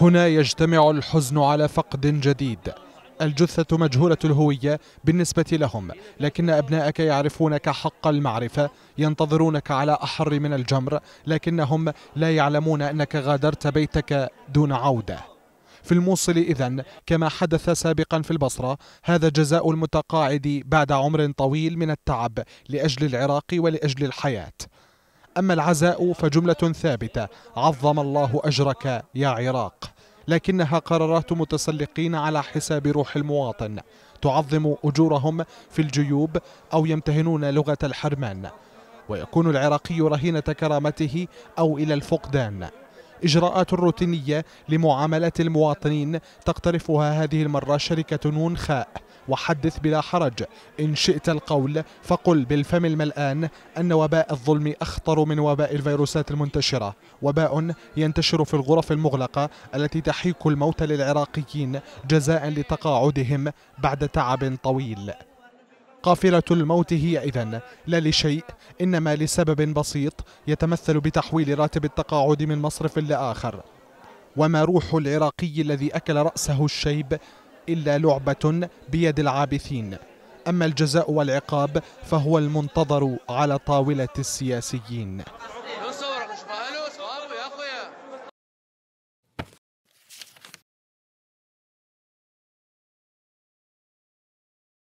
هنا يجتمع الحزن على فقد جديد الجثة مجهولة الهوية بالنسبة لهم لكن أبنائك يعرفونك حق المعرفة ينتظرونك على أحر من الجمر لكنهم لا يعلمون أنك غادرت بيتك دون عودة في الموصل إذا كما حدث سابقا في البصرة هذا جزاء المتقاعد بعد عمر طويل من التعب لأجل العراق ولأجل الحياة أما العزاء فجملة ثابتة عظم الله أجرك يا عراق لكنها قرارات متسلقين على حساب روح المواطن تعظم أجورهم في الجيوب أو يمتهنون لغة الحرمان ويكون العراقي رهينة كرامته أو إلى الفقدان إجراءات روتينية لمعاملة المواطنين تقترفها هذه المرة شركة نون خاء وحدث بلا حرج إن شئت القول فقل بالفم الملآن أن وباء الظلم أخطر من وباء الفيروسات المنتشرة وباء ينتشر في الغرف المغلقة التي تحيك الموت للعراقيين جزاء لتقاعدهم بعد تعب طويل قافلة الموت هي إذن لا لشيء إنما لسبب بسيط يتمثل بتحويل راتب التقاعد من مصرف لآخر وما روح العراقي الذي أكل رأسه الشيب إلا لعبة بيد العابثين أما الجزاء والعقاب فهو المنتظر على طاولة السياسيين